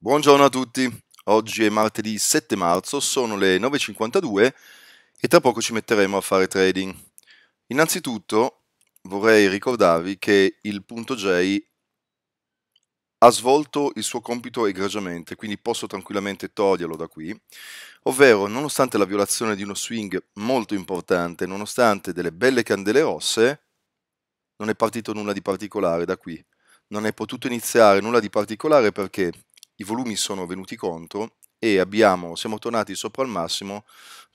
Buongiorno a tutti, oggi è martedì 7 marzo, sono le 9.52 e tra poco ci metteremo a fare trading. Innanzitutto vorrei ricordarvi che il punto J ha svolto il suo compito egregiamente, quindi posso tranquillamente toglierlo da qui, ovvero nonostante la violazione di uno swing molto importante, nonostante delle belle candele rosse, non è partito nulla di particolare da qui non è potuto iniziare nulla di particolare perché i volumi sono venuti contro e abbiamo, siamo tornati sopra al massimo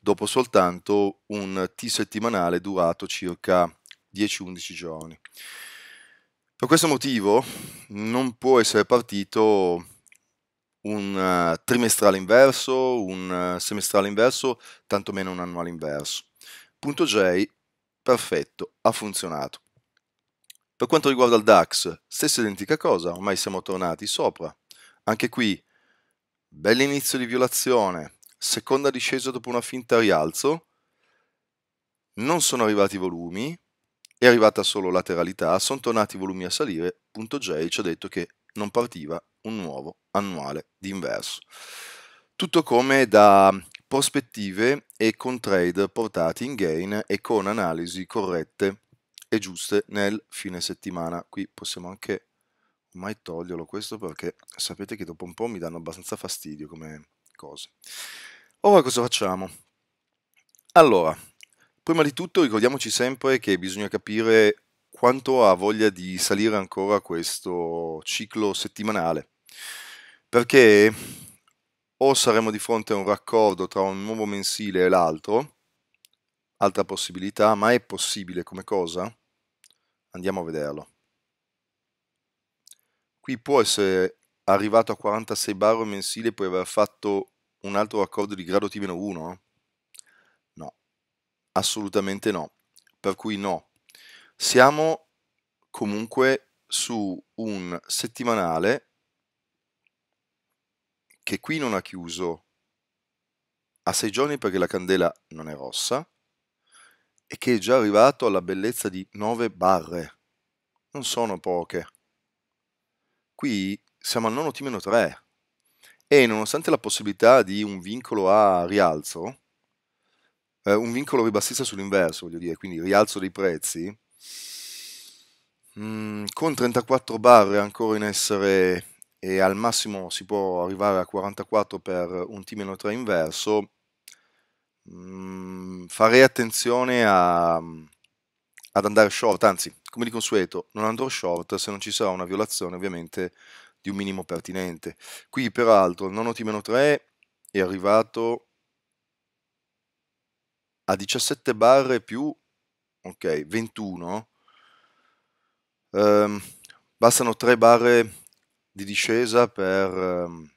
dopo soltanto un T settimanale durato circa 10-11 giorni. Per questo motivo non può essere partito un eh, trimestrale inverso, un eh, semestrale inverso, tantomeno un annuale inverso. Punto J, perfetto, ha funzionato. Per quanto riguarda il DAX, stessa identica cosa, ormai siamo tornati sopra, anche qui, bell'inizio di violazione, seconda discesa dopo una finta rialzo, non sono arrivati i volumi, è arrivata solo lateralità, sono tornati i volumi a salire, punto J ci ha detto che non partiva un nuovo annuale di inverso. Tutto come da prospettive e con trade portati in gain e con analisi corrette e giuste nel fine settimana. Qui possiamo anche mai toglierlo questo perché sapete che dopo un po' mi danno abbastanza fastidio come cose. Ora cosa facciamo? Allora, prima di tutto ricordiamoci sempre che bisogna capire quanto ha voglia di salire ancora questo ciclo settimanale, perché o saremo di fronte a un raccordo tra un nuovo mensile e l'altro, altra possibilità, ma è possibile come cosa? Andiamo a vederlo. Qui può essere arrivato a 46 barre mensile e poi aver fatto un altro accordo di grado T-1? No, assolutamente no. Per cui no. Siamo comunque su un settimanale che qui non ha chiuso a 6 giorni perché la candela non è rossa e che è già arrivato alla bellezza di 9 barre. Non sono poche qui siamo al nono T 3 e nonostante la possibilità di un vincolo a rialzo, eh, un vincolo ribassista sull'inverso, voglio dire, quindi rialzo dei prezzi, mh, mm, con 34 barre ancora in essere e al massimo si può arrivare a 44 per un T-3 inverso, mh, mm, farei attenzione a ad andare short, anzi, come di consueto, non andrò short se non ci sarà una violazione ovviamente di un minimo pertinente. Qui peraltro il nono T-3 è arrivato a 17 barre più ok, 21. Um, ehm, bastano 3 barre di discesa per um,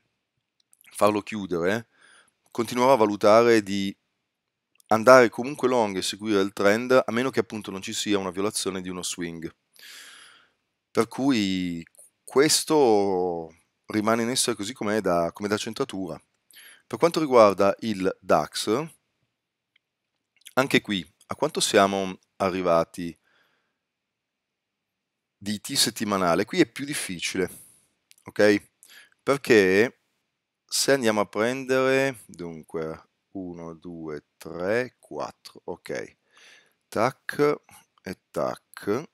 farlo chiudere. Continuerò a valutare di andare comunque long e seguire il trend, a meno che appunto non ci sia una violazione di uno swing. Per cui questo rimane in essere così com'è da, come da centratura. Per quanto riguarda il DAX, anche qui, a quanto siamo arrivati di T settimanale? Qui è più difficile, ok? Perché se andiamo a prendere, dunque, 1, 2, 3, 4, ok, tac e tac,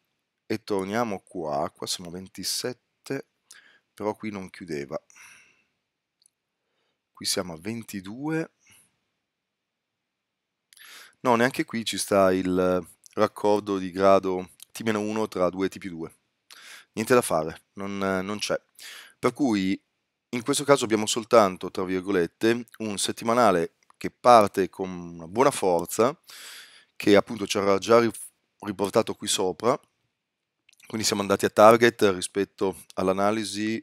e torniamo qua, qua siamo 27, però qui non chiudeva, qui siamo a 22, no, neanche qui ci sta il raccordo di grado T-1 tra 2 e T 2, niente da fare, non, non c'è, per cui in questo caso abbiamo soltanto, tra virgolette, un settimanale che parte con una buona forza, che appunto ci era già riportato qui sopra, quindi siamo andati a target rispetto all'analisi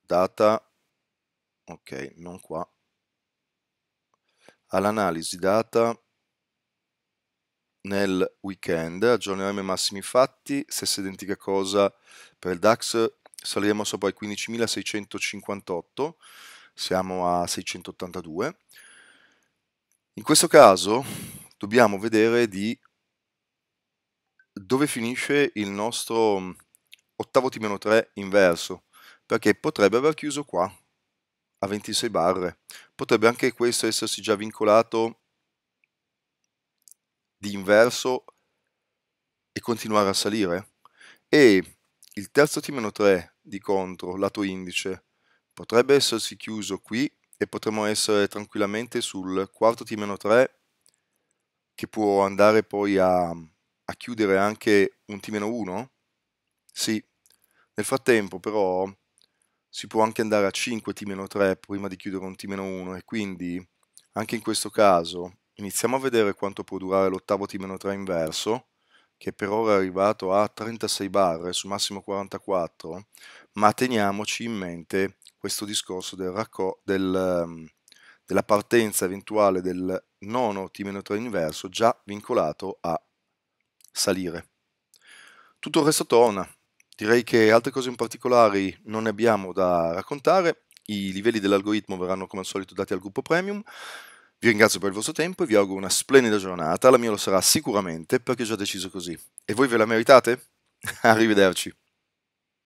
data, ok, non qua, all'analisi data nel weekend, aggiorneremo i massimi fatti, stessa identica cosa per il DAX, saliremo sopra i 15.658, siamo a 682, in questo caso dobbiamo vedere di dove finisce il nostro mm, ottavo T-3 inverso, perché potrebbe aver chiuso qua, a 26 barre. Potrebbe anche questo essersi già vincolato di inverso e continuare a salire. E il terzo T-3 di contro, lato indice, potrebbe essersi chiuso qui e potremmo essere tranquillamente sul quarto T-3 che può andare poi a, a chiudere anche un T-1? Sì, nel frattempo però si può anche andare a 5 T-3 prima di chiudere un T-1 e quindi anche in questo caso iniziamo a vedere quanto può durare l'ottavo T-3 inverso che per ora è arrivato a 36 barre su massimo 44 ma teniamoci in mente questo discorso del racco- del, ehm, della partenza eventuale del nono timenotre inverso già vincolato a salire. Tutto il resto torna. Direi che altre cose in particolare non ne abbiamo da raccontare. I livelli dell'algoritmo verranno come al solito dati al gruppo premium. Vi ringrazio per il vostro tempo e vi auguro una splendida giornata. La mia lo sarà sicuramente perché ho già deciso così. E voi ve la meritate? Arrivederci.